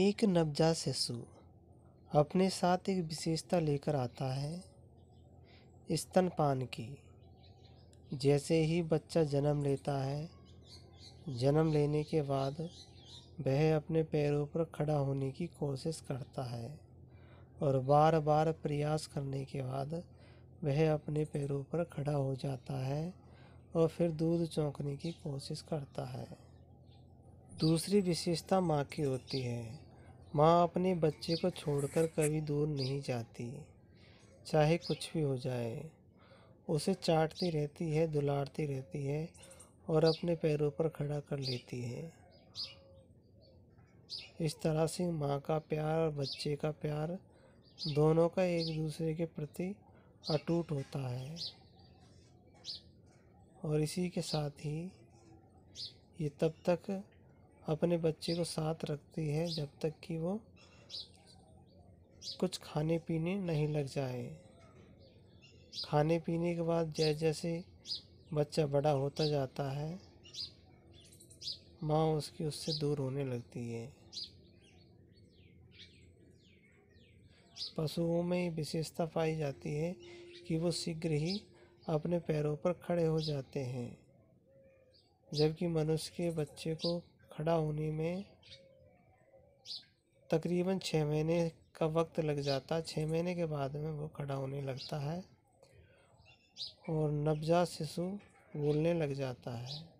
एक नवजात शिशु अपने साथ एक विशेषता लेकर आता है स्तनपान की जैसे ही बच्चा जन्म लेता है जन्म लेने के बाद वह अपने पैरों पर खड़ा होने की कोशिश करता है और बार बार प्रयास करने के बाद वह अपने पैरों पर खड़ा हो जाता है और फिर दूध चौंकने की कोशिश करता है दूसरी विशेषता माँ की होती है माँ अपने बच्चे को छोड़कर कभी दूर नहीं जाती चाहे कुछ भी हो जाए उसे चाटती रहती है दुलारती रहती है और अपने पैरों पर खड़ा कर लेती है इस तरह से माँ का प्यार और बच्चे का प्यार दोनों का एक दूसरे के प्रति अटूट होता है और इसी के साथ ही ये तब तक अपने बच्चे को साथ रखती है जब तक कि वो कुछ खाने पीने नहीं लग जाए खाने पीने के बाद जैसे जैसे बच्चा बड़ा होता जाता है माँ उसकी उससे दूर होने लगती है पशुओं में विशेषता पाई जाती है कि वो शीघ्र ही अपने पैरों पर खड़े हो जाते हैं जबकि मनुष्य के बच्चे को खड़ा होने में तकरीबन छः महीने का वक्त लग जाता है छः महीने के बाद में वो खड़ा होने लगता है और नवजात शिशु बोलने लग जाता है